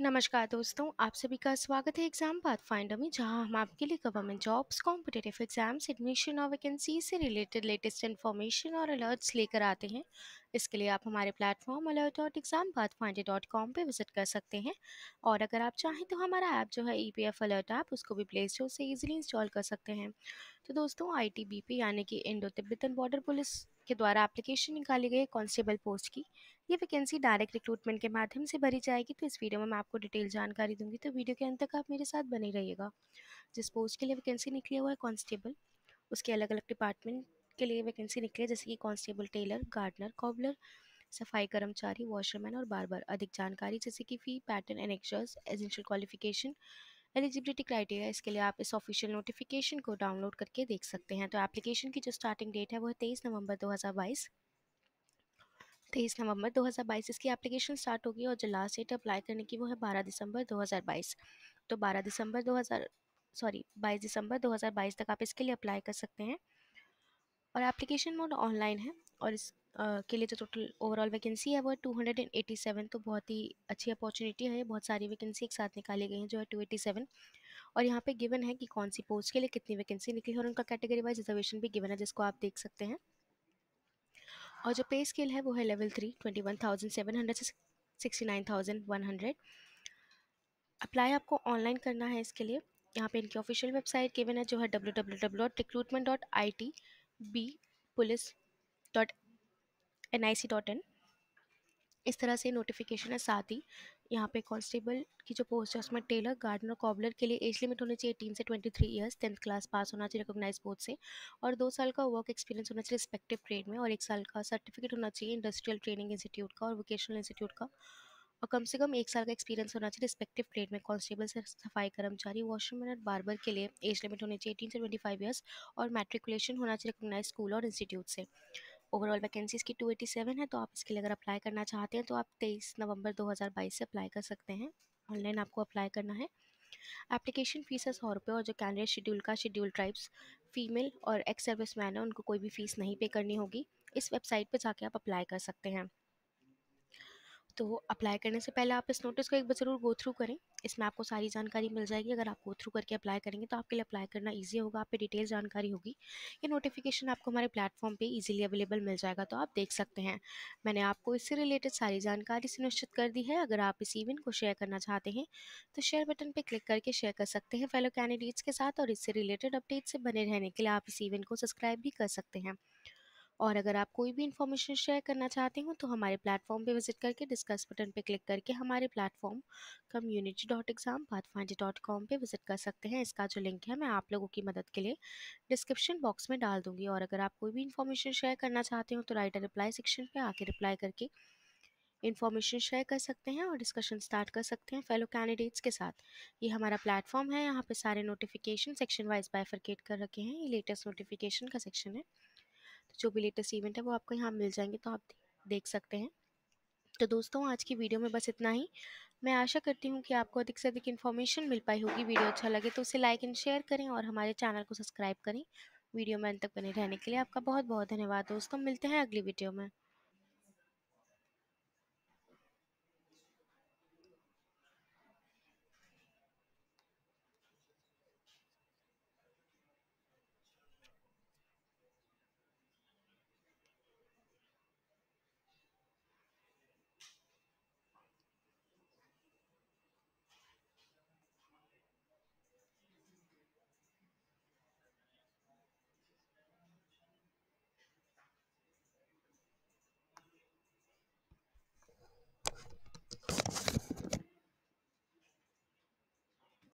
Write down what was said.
नमस्कार दोस्तों आप सभी का स्वागत है एग्जाम पाथ फाइंडर में जहां हम आपके लिए government jobs competitive exams admission और वैकेंसी से रिलेटेड लेटेस्ट इन्फॉर्मेशन और अलर्ट्स लेकर आते हैं इसके लिए आप हमारे platform alert dot exam pathfinder dot com पर विजिट कर सकते हैं और अगर आप चाहें तो हमारा ऐप जो है E P F alert app उसको भी प्ले स्टोर से ईजिली इंस्टॉल कर सकते हैं तो दोस्तों आई टी बी पी यानी कि इंडो तिब्बतन बॉर्डर पुलिस के द्वारा एप्लीकेशन निकाली गई कॉन्स्टेबल पोस्ट की ये वैकेंसी डायरेक्ट रिक्रूटमेंट के माध्यम से भरी जाएगी तो इस वीडियो में मैं आपको डिटेल जानकारी दूंगी तो वीडियो के अंत तक आप मेरे साथ बने रहिएगा जिस पोस्ट के लिए वैकेंसी निकली हुआ है कॉन्स्टेबल उसके अलग अलग डिपार्टमेंट के लिए वैकेंसी निकली है जैसे कि कॉन्स्टेबल टेलर गार्डनर कॉबलर सफाई कर्मचारी वॉशरमैन और बार बार अधिक जानकारी जैसे कि फ़ी पैटर्न एंड एक्चर्स एजेंशियल क्वालिफिकेशन एलिजिबिलिटी क्राइटेरिया इसके लिए आप इस ऑफिशियल नोटिफिकेशन को डाउनलोड करके देख सकते हैं तो एप्लीकेशन की जो स्टार्टिंग डेट है वो है तेईस नवंबर 2022 तेईस नवंबर 2022 इसकी एप्लीकेशन स्टार्ट होगी और जो लास्ट डेट अप्लाई करने की वो है 12 दिसंबर 2022 तो 12 दिसंबर 2000 सॉरी 22 दिसंबर 2022 तक आप इसके लिए अप्लाई कर सकते हैं और एप्लीकेशन मोड ऑनलाइन है और इस आ, के लिए जो टोटल ओवरऑल वैकेंसी है वो एटी सेवन तो बहुत ही अच्छी अपॉर्चुनिटी है बहुत सारी वैकेंसी एक साथ निकाली गई हैं जो है सेवन और यहाँ पे गिवन है कि कौन सी पोस्ट के लिए कितनी वैकेंसी निकली है और उनका कैटेगरी वाइज रिजर्वेशन भी गिवन है जिसको आप देख सकते हैं और जो पे स्केल है वो है level three twenty one thousand seven hundred से sixty nine thousand one hundred apply आपको ऑनलाइन करना है इसके लिए यहाँ पे इनकी ऑफिशियल वेबसाइट केवन है जो है W W W dot recruitment dot I T B police dot N I C dot in इस तरह से नोटिफिकेशन है साथ ही यहाँ पे कांस्टेबल की जो पोस्ट है उसमें टेलर गार्डनर कॉबलर के लिए एज लिमिट होनी चाहिए एटीन से twenty three years tenth class pass होना चाहिए रिकोगनाइज बोर्ड से और दो साल का वर्क एक्सपीरियंस होना चाहिए रिस्पेक्टिव ट्रेड में और एक साल का सर्टिफिकेट होना चाहिए इंडस्ट्रियल ट्रेनिंग इंस्टीट्यूट का और वोकेशनल इंस्टीट्यूट का और कम से कम एक साल का एक्सपीरियंस होना चाहिए रिस्पेक्टिव ट्रेड में कॉन्स्टेबल से सफाई कर्मचारी वॉशरमैन और बारबर के लिए एज लिमिट होनी चाहिए एटीन से ट्वेंटी फाइव ईयर्स और मैट्रिकुलेशन होना चाहिए रिकोगनाइज स्कूल और इंस्टीट्यूट से ओवरऑल वैकेंसीज़ की 287 है तो आप इसके लिए अगर अप्लाई करना चाहते हैं तो आप 23 नवंबर 2022 से अप्लाई कर सकते हैं ऑनलाइन आपको अप्लाई करना है एप्लीकेशन फ़ीस है सौ रुपये और जो कैंडिडेट शेड्यूल का शेड्यूल ट्राइब्स फीमेल और एक्स सर्विस मैन है उनको कोई भी फ़ीस नहीं पे करनी होगी इस वेबसाइट पर जाके आप अप्लाई कर सकते हैं तो अप्लाई करने से पहले आप इस नोटिस को एक बार ज़रूर गो थ्रू करें इसमें आपको सारी जानकारी मिल जाएगी अगर आप गो थ्रू करके अप्लाई करेंगे तो आपके लिए अप्लाई करना ईजी होगा आप पे डिटेल जानकारी होगी ये नोटिफिकेशन आपको हमारे प्लेटफॉर्म पे ईजिली अवेलेबल मिल जाएगा तो आप देख सकते हैं मैंने आपको इससे रिलेटेड सारी जानकारी सुनिश्चित कर दी है अगर आप इस इवेंट को शेयर करना चाहते हैं तो शेयर बटन पर क्लिक करके शेयर कर सकते हैं फेलो कैंडिडेट्स के साथ और इससे रिलेटेड अपडेट्स से बने रहने के लिए आप इस इवेंट को सब्सक्राइब भी कर सकते हैं और अगर आप कोई भी इन्फॉर्मेशन शेयर करना चाहते हो तो हमारे प्लेटफॉर्म पे विजिट करके डिस्कस बटन पे क्लिक करके हमारे platform community dot exam pathfinder dot com पर विजिट कर सकते हैं इसका जो लिंक है मैं आप लोगों की मदद के लिए डिस्क्रिप्शन बॉक्स में डाल दूँगी और अगर आप कोई भी इन्फॉर्मेशन शेयर करना चाहते हो तो राइटर रिप्लाई सेक्शन पर आके रिप्लाई करके इन्फॉर्मेशन शेयर कर सकते हैं और डिस्कशन स्टार्ट कर सकते हैं फेलो कैंडिडेट्स के साथ ये हमारा प्लेटफॉर्म है यहाँ पे सारे नोटिफिकेशन सेक्शन वाइज बाइफरकेट कर रखे हैं ये लेटेस्ट नोटिफिकेशन का सेक्शन है जो भी लेटेस्ट इवेंट है वो आपको यहाँ मिल जाएंगे तो आप देख सकते हैं तो दोस्तों आज की वीडियो में बस इतना ही मैं आशा करती हूँ कि आपको अधिक से अधिक इन्फॉर्मेशन मिल पाई होगी वीडियो अच्छा लगे तो उसे लाइक एंड शेयर करें और हमारे चैनल को सब्सक्राइब करें वीडियो में अंत तक बने रहने के लिए आपका बहुत बहुत धन्यवाद दोस्तों मिलते हैं अगली वीडियो में